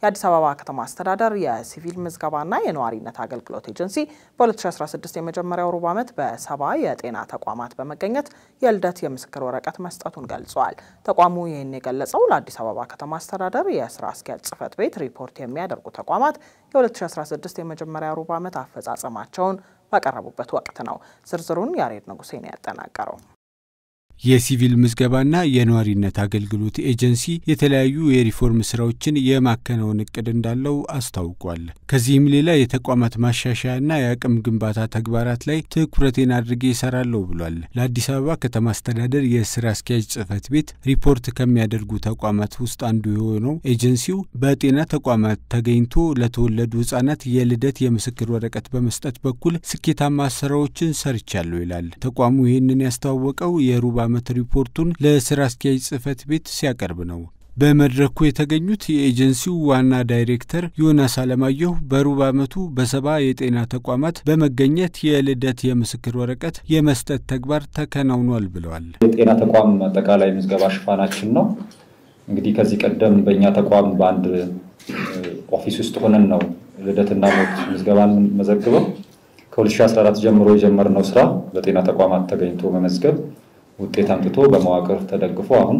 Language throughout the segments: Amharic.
የአዲስ አበባ ከተማ አስተዳደር የሲቪል ምዝገባና የነዋሪነት አገልግሎት ኤጀንሲ በ2016 የመጀመሪያው ሩብ ዓመት በሰባ የጤና ተቋማት በመገኘት የልደት የምስክር ወረቀት መስጠቱን ገልጸዋል። ተቋሙ ይህን የገለጸው ለአዲስ አበባ ከተማ አስተዳደር የስራ አስኪያጅ ጽህፈት ቤት ሪፖርት የሚያደርጉ ተቋማት የ2016 የመጀመሪያ ሩብ ዓመት አፈጻጸማቸውን ባቀረቡበት ወቅት ነው። ዝርዝሩን ያሬድ ንጉሴን ያጠናቀረው። የሲቪል ምዝገባና የነዋሪነት አገልግሎት ኤጀንሲ የተለያዩ የሪፎርም ስራዎችን የማከናወን እቅድ እንዳለው አስታውቋል። ከዚህም ሌላ የተቋማት ማሻሻያና የአቅም ግንባታ ተግባራት ላይ ትኩረቴን አድርጌ ይሰራለሁ ብሏል። ለአዲስ አበባ ከተማ አስተዳደር የስራ አስኪያጅ ጽህፈት ቤት ሪፖርት ከሚያደርጉ ተቋማት ውስጥ አንዱ የሆነው ኤጀንሲው በጤና ተቋማት ተገኝቶ ለተወለዱ ህጻናት የልደት የምስክር ወረቀት በመስጠት በኩል ስኬታማ ስራዎችን ሰርቻለሁ ይላል። ተቋሙ ይህንን ያስተዋወቀው የሩባ ዓመት ሪፖርቱን ለስራ አስኪያጅ ጽህፈት ቤት ሲያቀርብ ነው። በመድረኩ የተገኙት የኤጀንሲው ዋና ዳይሬክተር ዮናስ አለማየሁ በሩብ ዓመቱ በሰባ የጤና ተቋማት በመገኘት የልደት የምስክር ወረቀት የመስጠት ተግባር ተከናውኗል ብለዋል። የጤና ተቋም አጠቃላይ ምዝገባ ሽፋናችን ነው። እንግዲህ ከዚህ ቀደም በእኛ ተቋም በአንድ ኦፊስ ውስጥ ሆነን ነው ልደትና ሞት ምዝገባን መዘግበው ከ2014 ጀምሮ የጀመርነው ስራ በጤና ተቋማት ተገኝቶ መመዝገብ ውጤት አምጥቶ በመዋቅር ተደግፎ አሁን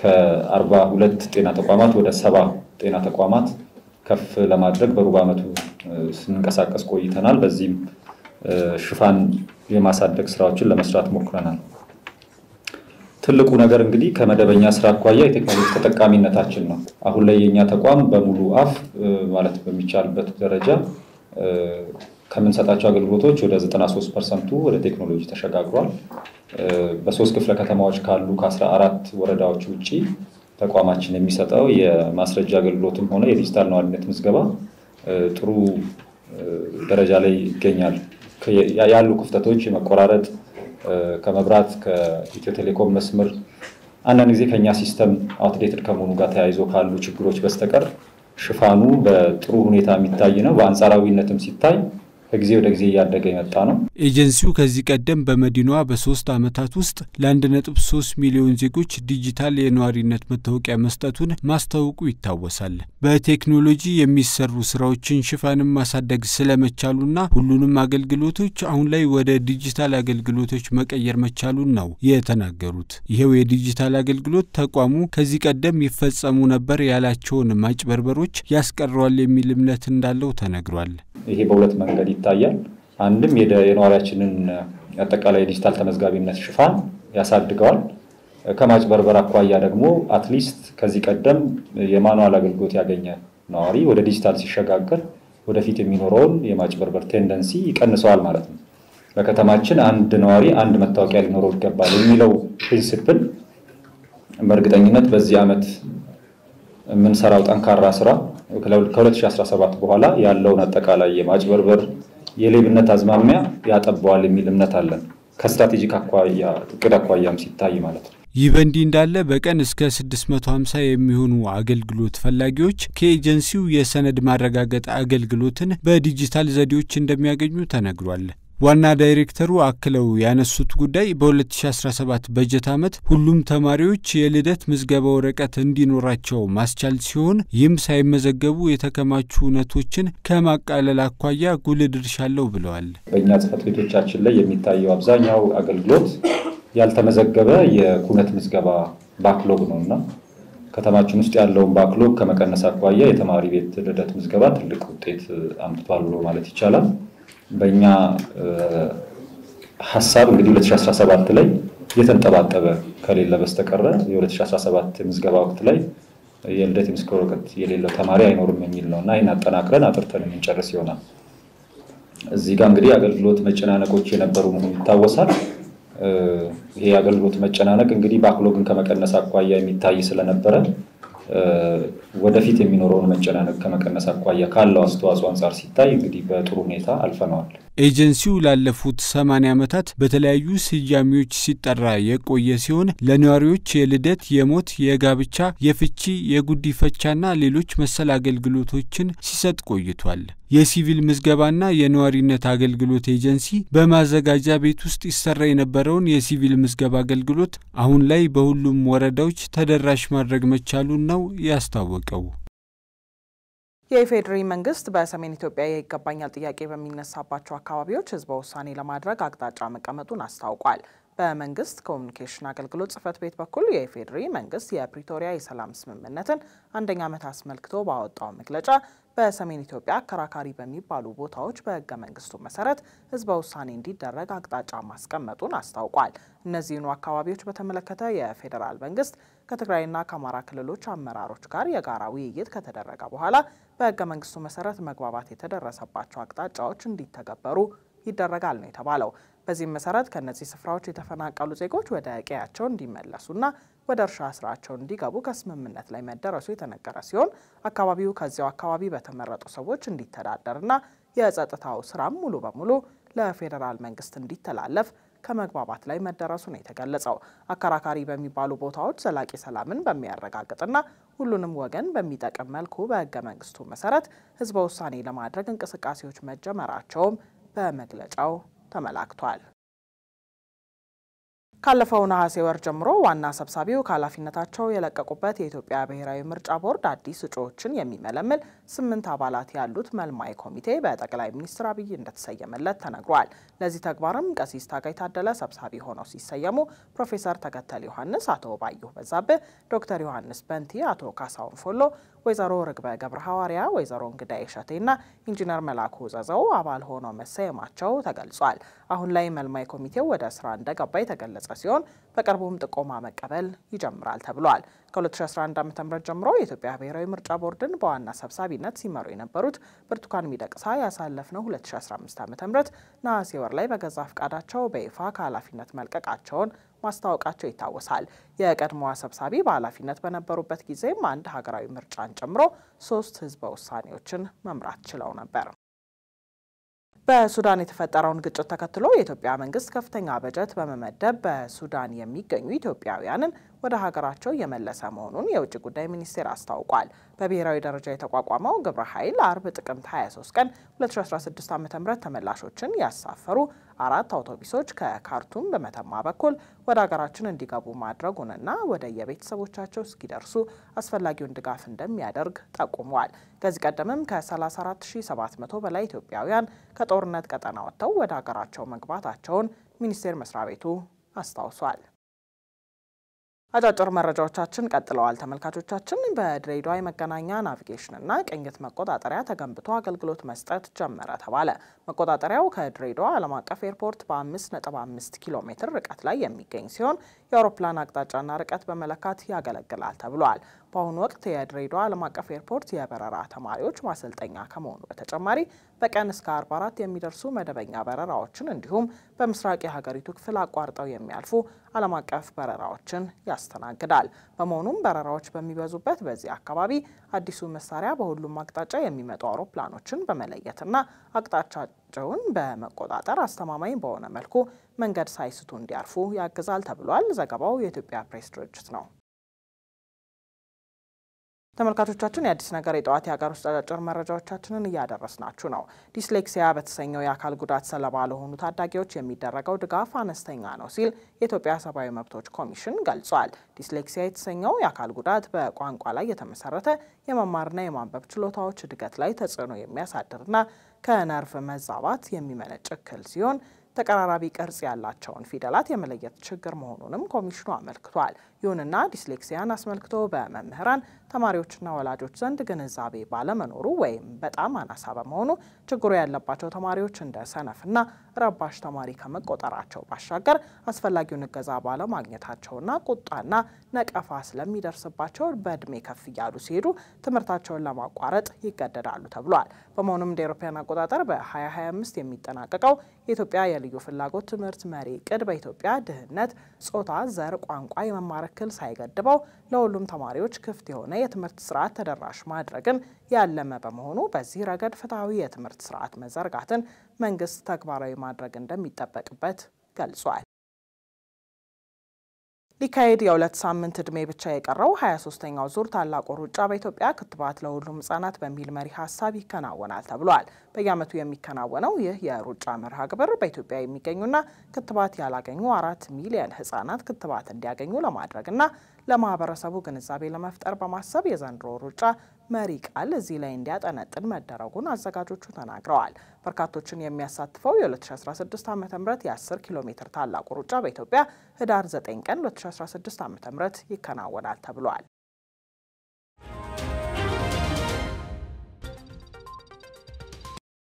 ከአርባ ሁለት ጤና ተቋማት ወደ ሰባ ጤና ተቋማት ከፍ ለማድረግ በሩብ ዓመቱ ስንንቀሳቀስ ቆይተናል። በዚህም ሽፋን የማሳደግ ስራዎችን ለመስራት ሞክረናል። ትልቁ ነገር እንግዲህ ከመደበኛ ስራ አኳያ የቴክኖሎጂ ተጠቃሚነታችን ነው። አሁን ላይ የኛ ተቋም በሙሉ አፍ ማለት በሚቻልበት ደረጃ ከምንሰጣቸው አገልግሎቶች ወደ 93 ፐርሰንቱ ወደ ቴክኖሎጂ ተሸጋግሯል። በሶስት ክፍለ ከተማዎች ካሉ ከ14 ወረዳዎች ውጭ ተቋማችን የሚሰጠው የማስረጃ አገልግሎትም ሆነ የዲጂታል ነዋሪነት ምዝገባ ጥሩ ደረጃ ላይ ይገኛል። ያሉ ክፍተቶች መቆራረጥ ከመብራት ከኢትዮ ቴሌኮም መስመር አንዳንድ ጊዜ ከኛ ሲስተም አውትዴትድ ከመሆኑ ጋር ተያይዞ ካሉ ችግሮች በስተቀር ሽፋኑ በጥሩ ሁኔታ የሚታይ ነው። በአንጻራዊነትም ሲታይ ከጊዜ ወደ ጊዜ እያደገ የመጣ ነው። ኤጀንሲው ከዚህ ቀደም በመዲናዋ በሶስት ዓመታት ውስጥ ለአንድ ነጥብ ሶስት ሚሊዮን ዜጎች ዲጂታል የነዋሪነት መታወቂያ መስጠቱን ማስታወቁ ይታወሳል። በቴክኖሎጂ የሚሰሩ ስራዎችን ሽፋንም ማሳደግ ስለመቻሉና ሁሉንም አገልግሎቶች አሁን ላይ ወደ ዲጂታል አገልግሎቶች መቀየር መቻሉን ነው የተናገሩት። ይኸው የዲጂታል አገልግሎት ተቋሙ ከዚህ ቀደም ይፈጸሙ ነበር ያላቸውን ማጭበርበሮች ያስቀረዋል የሚል እምነት እንዳለው ተነግሯል። ይሄ በሁለት መንገድ ይታያል። አንድም የነዋሪያችንን አጠቃላይ ዲጂታል ተመዝጋቢነት ሽፋን ያሳድገዋል። ከማጭበርበር አኳያ ደግሞ አትሊስት ከዚህ ቀደም የማኑዋል አገልግሎት ያገኘ ነዋሪ ወደ ዲጂታል ሲሸጋገር ወደፊት የሚኖረውን የማጭበርበር ቴንደንሲ ይቀንሰዋል ማለት ነው። በከተማችን አንድ ነዋሪ አንድ መታወቂያ ሊኖረው ይገባል የሚለው ፕሪንስፕል በእርግጠኝነት በዚህ ዓመት የምንሰራው ጠንካራ ስራ ከ2017 በኋላ ያለውን አጠቃላይ የማጭበርበር የሌብነት አዝማሚያ ያጠበዋል የሚል እምነት አለን። ከስትራቴጂክ አኳያ እቅድ አኳያም ሲታይ ማለት ነው። ይህ በእንዲህ እንዳለ በቀን እስከ 650 የሚሆኑ አገልግሎት ፈላጊዎች ከኤጀንሲው የሰነድ ማረጋገጥ አገልግሎትን በዲጂታል ዘዴዎች እንደሚያገኙ ተነግሯል። ዋና ዳይሬክተሩ አክለው ያነሱት ጉዳይ በ2017 በጀት ዓመት ሁሉም ተማሪዎች የልደት ምዝገባ ወረቀት እንዲኖራቸው ማስቻል ሲሆን ይህም ሳይመዘገቡ የተከማቹ እውነቶችን ከማቃለል አኳያ ጉል ድርሻ አለው ብለዋል። በእኛ ጽሕፈት ቤቶቻችን ላይ የሚታየው አብዛኛው አገልግሎት ያልተመዘገበ የኩነት ምዝገባ ባክሎግ ነው እና ከተማችን ውስጥ ያለውን ባክሎግ ከመቀነስ አኳያ የተማሪ ቤት ልደት ምዝገባ ትልቅ ውጤት አምጥቷል ማለት ይቻላል። በእኛ ሀሳብ እንግዲህ 2017 ላይ የተንጠባጠበ ከሌለ በስተቀረ የ2017 ምዝገባ ወቅት ላይ የልደት የምስክር ወረቀት የሌለው ተማሪ አይኖርም የሚል ነው እና ይህን አጠናክረን አጥርተን የምንጨርስ ይሆናል። እዚህ ጋር እንግዲህ አገልግሎት መጨናነቆች የነበሩ መሆኑ ይታወሳል። ይሄ አገልግሎት መጨናነቅ እንግዲህ ባክሎግን ከመቀነስ አኳያ የሚታይ ስለነበረ ወደፊት የሚኖረውን መጨናነቅ ከመቀነስ አኳያ ካለው አስተዋጽኦ አንጻር ሲታይ እንግዲህ በጥሩ ሁኔታ አልፈነዋል። ኤጀንሲው ላለፉት 80 ዓመታት በተለያዩ ስያሜዎች ሲጠራ የቆየ ሲሆን ለነዋሪዎች የልደት፣ የሞት፣ የጋብቻ፣ የፍቺ፣ የጉዲፈቻና ሌሎች መሰል አገልግሎቶችን ሲሰጥ ቆይቷል። የሲቪል ምዝገባና የነዋሪነት አገልግሎት ኤጀንሲ በማዘጋጃ ቤት ውስጥ ይሰራ የነበረውን የሲቪል ምዝገባ አገልግሎት አሁን ላይ በሁሉም ወረዳዎች ተደራሽ ማድረግ መቻሉን ነው ያስታወቀ። አስታወቀው። የኢፌዴሪ መንግስት በሰሜን ኢትዮጵያ የይገባኛል ጥያቄ በሚነሳባቸው አካባቢዎች ህዝበ ውሳኔ ለማድረግ አቅጣጫ መቀመጡን አስታውቋል። በመንግስት ኮሚኒኬሽን አገልግሎት ጽህፈት ቤት በኩል የኢፌዴሪ መንግስት የፕሪቶሪያ የሰላም ስምምነትን አንደኛ ዓመት አስመልክቶ ባወጣው መግለጫ በሰሜን ኢትዮጵያ አከራካሪ በሚባሉ ቦታዎች በህገ መንግስቱ መሰረት ህዝበ ውሳኔ እንዲደረግ አቅጣጫ ማስቀመጡን አስታውቋል። እነዚህኑ አካባቢዎች በተመለከተ የፌዴራል መንግስት ከትግራይና ከአማራ ክልሎች አመራሮች ጋር የጋራ ውይይት ከተደረገ በኋላ በህገ መንግስቱ መሰረት መግባባት የተደረሰባቸው አቅጣጫዎች እንዲተገበሩ ይደረጋል ነው የተባለው። በዚህም መሰረት ከእነዚህ ስፍራዎች የተፈናቀሉ ዜጎች ወደ ቀያቸው እንዲመለሱና ወደ እርሻ ስራቸው እንዲገቡ ከስምምነት ላይ መደረሱ የተነገረ ሲሆን አካባቢው ከዚያው አካባቢ በተመረጡ ሰዎች እንዲተዳደርና የጸጥታው ስራም ሙሉ በሙሉ ለፌዴራል መንግስት እንዲተላለፍ ከመግባባት ላይ መደረሱ ነው የተገለጸው። አከራካሪ በሚባሉ ቦታዎች ዘላቂ ሰላምን በሚያረጋግጥና ሁሉንም ወገን በሚጠቅም መልኩ በህገ መንግስቱ መሰረት ህዝበ ውሳኔ ለማድረግ እንቅስቃሴዎች መጀመራቸውም በመግለጫው ተመላክቷል። ካለፈው ነሐሴ ወር ጀምሮ ዋና ሰብሳቢው ከኃላፊነታቸው የለቀቁበት የኢትዮጵያ ብሔራዊ ምርጫ ቦርድ አዲስ እጩዎችን የሚመለምል ስምንት አባላት ያሉት መልማይ ኮሚቴ በጠቅላይ ሚኒስትር አብይ እንደተሰየመለት ተነግሯል። ለዚህ ተግባርም ቀሲስ ታጋይ ታደለ ሰብሳቢ ሆነው ሲሰየሙ ፕሮፌሰር ተከተል ዮሐንስ፣ አቶ ባየሁ በዛብህ፣ ዶክተር ዮሐንስ በንቲ፣ አቶ ካሳሁን ፎሎ፣ ወይዘሮ ርግበ ገብረ ሐዋርያ፣ ወይዘሮ እንግዳ እሸቴና ኢንጂነር መላኩ ዘዘው አባል ሆኖ መሰየማቸው ተገልጿል። አሁን ላይ መልማይ ኮሚቴው ወደ ስራ እንደገባ የተገለጸ ሲሆን በቅርቡም ጥቆማ መቀበል ይጀምራል ተብሏል። ከ2011 ዓ ም ጀምሮ የኢትዮጵያ ብሔራዊ ምርጫ ቦርድን በዋና ሰብሳቢነት ሲመሩ የነበሩት ብርቱካን ሚደቅሳ ያሳለፍነው 2015 ዓ ም ነሐሴ ወር ላይ በገዛ ፈቃዳቸው በይፋ ከኃላፊነት መልቀቃቸውን ማስታወቃቸው ይታወሳል። የቀድሞዋ ሰብሳቢ በኃላፊነት በነበሩበት ጊዜም አንድ ሀገራዊ ምርጫን ጨምሮ ሶስት ህዝበ ውሳኔዎችን መምራት ችለው ነበር። በሱዳን የተፈጠረውን ግጭት ተከትሎ የኢትዮጵያ መንግስት ከፍተኛ በጀት በመመደብ በሱዳን የሚገኙ ኢትዮጵያውያንን ወደ ሀገራቸው የመለሰ መሆኑን የውጭ ጉዳይ ሚኒስቴር አስታውቋል። በብሔራዊ ደረጃ የተቋቋመው ግብረ ኃይል አርብ ጥቅምት 23 ቀን 2016 ዓ ም ተመላሾችን ያሳፈሩ አራት አውቶቡሶች ከካርቱም በመተማ በኩል ወደ ሀገራችን እንዲገቡ ማድረጉንና ወደ የቤተሰቦቻቸው እስኪደርሱ አስፈላጊውን ድጋፍ እንደሚያደርግ ጠቁመዋል። ከዚህ ቀደምም ከ34700 በላይ ኢትዮጵያውያን ከጦርነት ቀጠና ወጥተው ወደ ሀገራቸው መግባታቸውን ሚኒስቴር መስሪያ ቤቱ አስታውሷል። አጫጭር መረጃዎቻችን ቀጥለዋል። ተመልካቾቻችን በድሬዳዋ የመገናኛ ናቪጌሽንና ቅኝት መቆጣጠሪያ ተገንብቶ አገልግሎት መስጠት ጀመረ ተባለ። መቆጣጠሪያው ከድሬዳዋ ዓለም አቀፍ ኤርፖርት በ5.5 ኪሎ ሜትር ርቀት ላይ የሚገኝ ሲሆን የአውሮፕላን አቅጣጫና ርቀት በመለካት ያገለግላል ተብሏል። በአሁኑ ወቅት የድሬዳዋ ዓለም አቀፍ ኤርፖርት የበረራ ተማሪዎች ማሰልጠኛ ከመሆኑ በተጨማሪ በቀን እስከ 44 የሚደርሱ መደበኛ በረራዎችን እንዲሁም በምስራቅ የሀገሪቱ ክፍል አቋርጠው የሚያልፉ ዓለም አቀፍ በረራዎችን ያስተናግዳል። በመሆኑም በረራዎች በሚበዙበት በዚህ አካባቢ አዲሱ መሳሪያ በሁሉም አቅጣጫ የሚመጡ አውሮፕላኖችን በመለየትና አቅጣጫቸውን በመቆጣጠር አስተማማኝ በሆነ መልኩ መንገድ ሳይስቱ እንዲያርፉ ያግዛል ተብሏል። ዘገባው የኢትዮጵያ ፕሬስ ድርጅት ነው። ተመልካቾቻችን የአዲስ ነገር የጠዋት የሀገር ውስጥ አጫጭር መረጃዎቻችንን እያደረስናችሁ ነው። ዲስሌክሲያ በተሰኘው የአካል ጉዳት ሰለባ ለሆኑ ታዳጊዎች የሚደረገው ድጋፍ አነስተኛ ነው ሲል የኢትዮጵያ ሰብአዊ መብቶች ኮሚሽን ገልጿል። ዲስሌክሲያ የተሰኘው የአካል ጉዳት በቋንቋ ላይ የተመሰረተ የመማርና የማንበብ ችሎታዎች እድገት ላይ ተጽዕኖ የሚያሳድርና ከነርቭ መዛባት የሚመነጭ እክል ሲሆን ተቀራራቢ ቅርጽ ያላቸውን ፊደላት የመለየት ችግር መሆኑንም ኮሚሽኑ አመልክቷል። ይሁንና ዲስሌክሲያን አስመልክቶ በመምህራን ተማሪዎችና ወላጆች ዘንድ ግንዛቤ ባለመኖሩ ወይም በጣም አናሳ በመሆኑ ችግሩ ያለባቸው ተማሪዎች እንደ ሰነፍና ረባሽ ተማሪ ከመቆጠራቸው ባሻገር አስፈላጊውን እገዛ ባለማግኘታቸውና ቁጣና ነቀፋ ስለሚደርስባቸው በእድሜ ከፍ እያሉ ሲሄዱ ትምህርታቸውን ለማቋረጥ ይገደዳሉ ተብሏል። በመሆኑም እንደ አውሮፓውያን አቆጣጠር በ2025 የሚጠናቀቀው የኢትዮጵያ የልዩ ፍላጎት ትምህርት መሪ እቅድ በኢትዮጵያ ድህነት፣ ጾታ፣ ዘር፣ ቋንቋ የመማረ ያክል ሳይገድበው ለሁሉም ተማሪዎች ክፍት የሆነ የትምህርት ስርዓት ተደራሽ ማድረግን ያለመ በመሆኑ በዚህ ረገድ ፍትሐዊ የትምህርት ስርዓት መዘርጋትን መንግስት ተግባራዊ ማድረግ እንደሚጠበቅበት ገልጿል። ሊካሄድ የሁለት ሳምንት ዕድሜ ብቻ የቀረው 23ኛው ዙር ታላቁ ሩጫ በኢትዮጵያ ክትባት ለሁሉም ህጻናት በሚል መሪ ሀሳብ ይከናወናል ተብሏል። በየዓመቱ የሚከናወነው ይህ የሩጫ መርሃ ግብር በኢትዮጵያ የሚገኙና ክትባት ያላገኙ አራት ሚሊየን ህጻናት ክትባት እንዲያገኙ ለማድረግና ለማህበረሰቡ ግንዛቤ ለመፍጠር በማሰብ የዘንድሮ ሩጫ መሪ ቃል እዚህ ላይ እንዲያጠነጥን መደረጉን አዘጋጆቹ ተናግረዋል። በርካቶችን የሚያሳትፈው የ2016 ዓ ም የ10 ኪሎ ሜትር ታላቁ ሩጫ በኢትዮጵያ ህዳር 9 ቀን 2016 ዓ ም ይከናወናል ተብሏል።